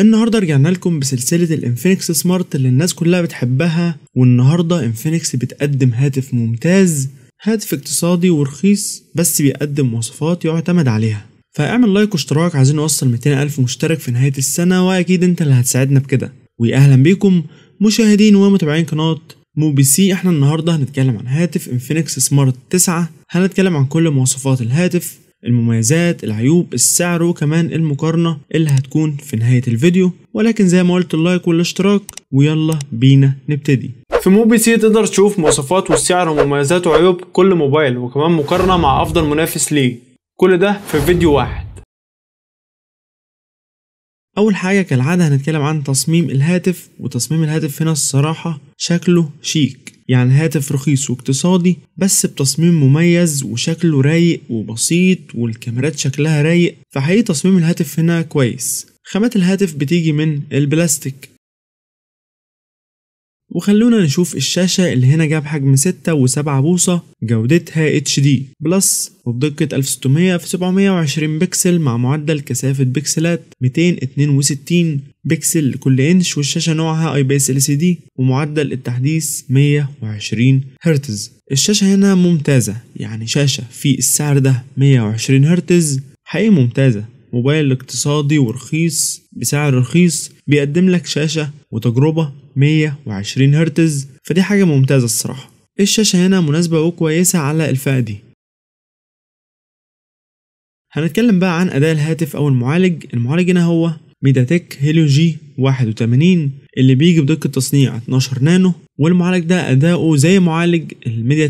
النهارده رجعنا لكم بسلسله الانفينكس سمارت اللي الناس كلها بتحبها والنهارده انفينكس بتقدم هاتف ممتاز هاتف اقتصادي ورخيص بس بيقدم مواصفات يعتمد عليها فاعمل لايك واشتراك عايزين نوصل 200 ألف مشترك في نهاية السنة وأكيد أنت اللي هتساعدنا بكده وأهلا بيكم مشاهدين ومتابعين قناة مو بي سي احنا النهاردة هنتكلم عن هاتف انفينكس سمارت 9 هنتكلم عن كل مواصفات الهاتف المميزات العيوب السعر وكمان المقارنة اللي هتكون في نهاية الفيديو ولكن زي ما قلت اللايك والاشتراك ويلا بينا نبتدي في موبي سي تقدر تشوف مواصفات والسعر ومميزات وعيوب كل موبايل وكمان مقارنة مع أفضل منافس ليه كل ده في فيديو واحد أول حاجة كالعادة هنتكلم عن تصميم الهاتف وتصميم الهاتف هنا الصراحة شكله شيك يعني هاتف رخيص واقتصادي بس بتصميم مميز وشكله رايق وبسيط والكاميرات شكلها رايق فحقيقي تصميم الهاتف هنا كويس خامات الهاتف بتيجي من البلاستيك وخلونا نشوف الشاشة اللي هنا جاب حجم 6 و7 بوصة جودتها HD بلس وبدقة 1600 في 720 بكسل مع معدل كثافة بكسلات 262 بكسل لكل انش والشاشة نوعها اي بي اس ال سي دي ومعدل التحديث 120 هرتز الشاشة هنا ممتازة يعني شاشة في السعر ده 120 هرتز حقيقي ممتازة موبايل اقتصادي ورخيص بسعر رخيص بيقدم لك شاشة وتجربة 120 هرتز فدي حاجة ممتازة الصراحة إيه الشاشة هنا مناسبة وكويسة على الفئة دي هنتكلم بقى عن أداء الهاتف أو المعالج المعالج هنا هو ميداتك هيليو جي 81 اللي بيجي بدقة تصنيع 12 نانو والمعالج ده أداؤه زي معالج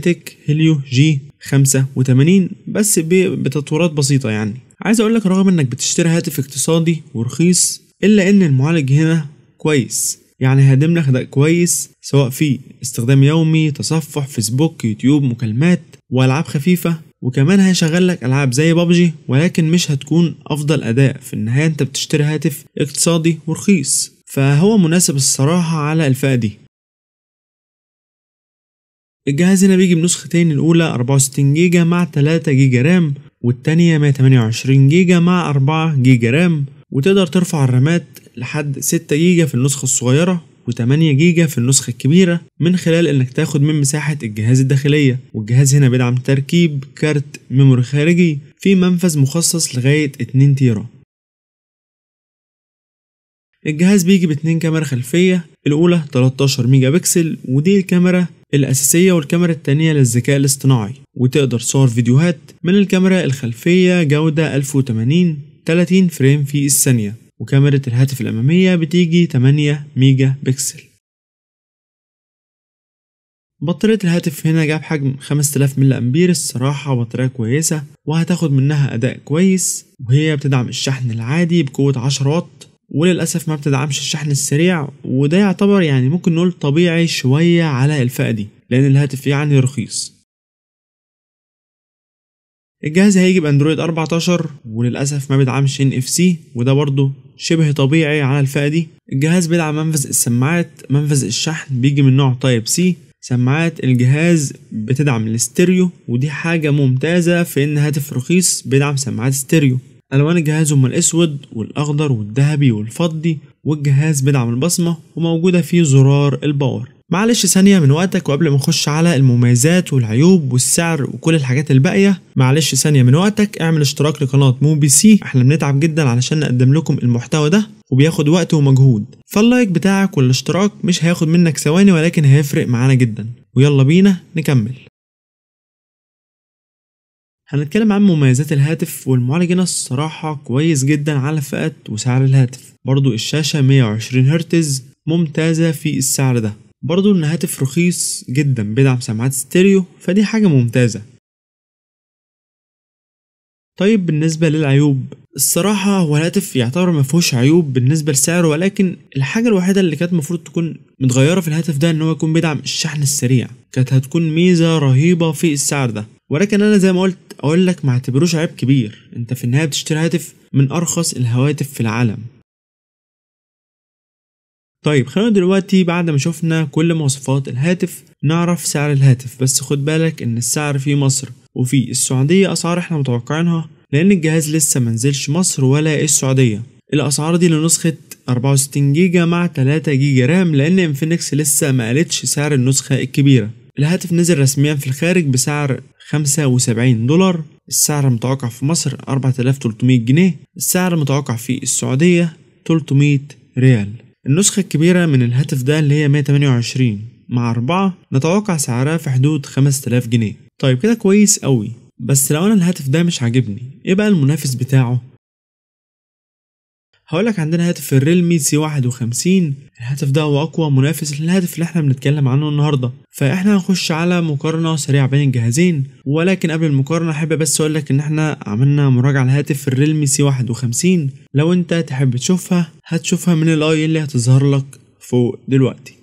تك هيليو جي 85 بس بتطويرات بسيطة يعني عايز اقول لك رغم انك بتشتري هاتف اقتصادي ورخيص الا ان المعالج هنا كويس يعني هادم لك اداء كويس سواء في استخدام يومي تصفح فيسبوك يوتيوب مكالمات والعاب خفيفه وكمان هيشغل لك العاب زي بابجي ولكن مش هتكون افضل اداء في النهايه انت بتشتري هاتف اقتصادي ورخيص فهو مناسب الصراحه على الفئه دي الجهاز هنا بيجي بنسختين الأولى 64 جيجا مع 3 جيجا رام والتانية 128 جيجا مع 4 جيجا رام وتقدر ترفع الرامات لحد 6 جيجا في النسخة الصغيرة و8 جيجا في النسخة الكبيرة من خلال انك تاخد من مساحة الجهاز الداخلية والجهاز هنا بيدعم تركيب كارت ميموري خارجي في منفذ مخصص لغاية 2 تيرا الجهاز بيجي باتنين كاميرا خلفية الأولى 13 ميجا بكسل ودي الكاميرا الأساسية والكاميرا التانية للذكاء الاصطناعي وتقدر تصور فيديوهات من الكاميرا الخلفية جودة 1080 30 فريم في الثانية وكاميرا الهاتف الأمامية بتيجي 8 ميجا بكسل بطارية الهاتف هنا جاب حجم 5000 ملي أمبير الصراحة بطارية كويسة وهتاخد منها أداء كويس وهي بتدعم الشحن العادي بقوة 10 واط وللأسف ما بتدعمش الشحن السريع وده يعتبر يعني ممكن نقول طبيعي شوية على الفئة دي لأن الهاتف يعني رخيص الجهاز هيجي باندرويد 14 وللاسف ما بيدعمش ان اف سي وده برضه شبه طبيعي على الفئه دي الجهاز بيدعم منفذ السماعات منفذ الشحن بيجي من نوع تايب سي سماعات الجهاز بتدعم الاستيريو ودي حاجه ممتازه في ان هاتف رخيص بيدعم سماعات استيريو ألوان الجهاز هما الأسود والأخضر والذهبي والفضي والجهاز بدعم البصمة وموجودة فيه زرار الباور معلش ثانية من وقتك وقبل ما نخش على المميزات والعيوب والسعر وكل الحاجات الباقية معلش ثانية من وقتك اعمل اشتراك لقناة مو بي سي احنا بنتعب جدا علشان نقدم لكم المحتوى ده وبياخد وقت ومجهود فاللايك بتاعك والاشتراك مش هياخد منك ثواني ولكن هيفرق معانا جدا ويلا بينا نكمل هنتكلم عن مميزات الهاتف والمعالج هنا الصراحة كويس جدا على فئات وسعر الهاتف برضو الشاشة 120 هرتز ممتازة في السعر ده برضو ان هاتف رخيص جدا بيدعم سماعات ستيريو فدي حاجة ممتازة طيب بالنسبة للعيوب الصراحة هو الهاتف يعتبر ما فيهوش عيوب بالنسبة لسعره ولكن الحاجة الوحيدة اللي كانت المفروض تكون متغيرة في الهاتف ده ان هو يكون بيدعم الشحن السريع كانت هتكون ميزة رهيبة في السعر ده ولكن انا زي ما قلت اقول لك ما اعتبروش عيب كبير انت في النهاية بتشتري هاتف من ارخص الهواتف في العالم طيب خلينا دلوقتي بعد ما شفنا كل مواصفات الهاتف نعرف سعر الهاتف بس خد بالك ان السعر في مصر وفي السعودية أسعار احنا متوقعينها لأن الجهاز لسه منزلش مصر ولا السعودية الأسعار دي لنسخة 64 جيجا مع 3 جيجا رام لأن انفينكس لسه ما قالتش سعر النسخة الكبيرة الهاتف نزل رسميا في الخارج بسعر 75 دولار السعر المتوقع في مصر 4300 جنيه السعر المتوقع في السعودية 300 ريال النسخة الكبيرة من الهاتف ده اللي هي 128 مع 4 نتوقع سعرها في حدود 5000 جنيه طيب كده كويس قوي بس لو انا الهاتف ده مش عاجبني ايه بقى المنافس بتاعه هقولك عندنا هاتف الريلمي سي 51 الهاتف ده هو اقوى منافس للهاتف اللي احنا بنتكلم عنه النهارده فاحنا هنخش على مقارنه سريعه بين الجهازين ولكن قبل المقارنه احب بس اقولك ان احنا عملنا مراجعه لهاتف الريلمي سي 51 لو انت تحب تشوفها هتشوفها من الاي اللي هتظهر لك فوق دلوقتي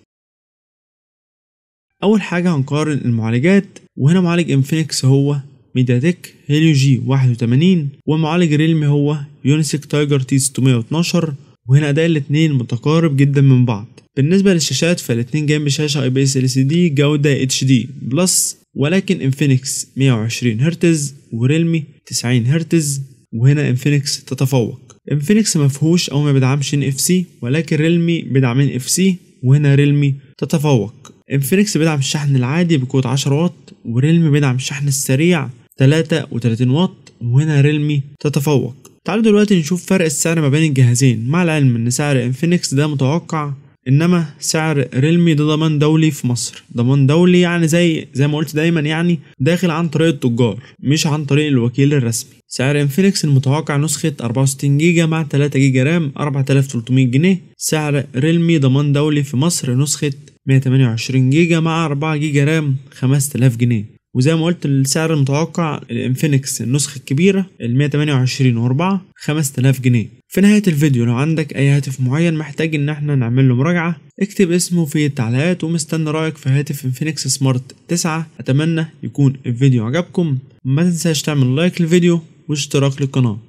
اول حاجه هنقارن المعالجات وهنا معالج انفينكس هو ميدياتك هيليو جي 81 ومعالج ريلمي هو يونيسك تايجر تي 612 وهنا اداء الاتنين متقارب جدا من بعض بالنسبة للشاشات فالاتنين جايين بشاشة اي بي اس ال سي دي جودة اتش دي بلس ولكن انفينكس 120 هرتز وريلمي 90 هرتز وهنا انفينكس تتفوق انفينكس مفهوش او ما بيدعمش ان اف سي ولكن ريلمي بيدعمين اف سي وهنا ريلمي تتفوق انفينكس بيدعم الشحن العادي بقوة 10 واط وريلمي بيدعم الشحن السريع 33 واط وهنا ريلمي تتفوق تعالوا دلوقتي نشوف فرق السعر ما بين الجهازين مع العلم ان سعر انفينكس ده متوقع انما سعر ريلمي ده ضمان دولي في مصر ضمان دولي يعني زي زي ما قلت دايما يعني داخل عن طريق التجار مش عن طريق الوكيل الرسمي سعر انفينكس المتوقع نسخة 64 جيجا مع 3 جيجا رام 4300 جنيه سعر ريلمي ضمان دولي في مصر نسخة 128 جيجا مع 4 جيجا رام 5000 جنيه وزي ما قلت السعر المتوقع الانفينكس النسخة الكبيرة ال 128 و4 5000 جنيه في نهاية الفيديو لو عندك أي هاتف معين محتاج إن احنا نعمل له مراجعة اكتب اسمه في التعليقات ومستني رأيك في هاتف انفينكس سمارت 9 أتمنى يكون الفيديو عجبكم ما تنساش تعمل لايك للفيديو واشتراك للقناة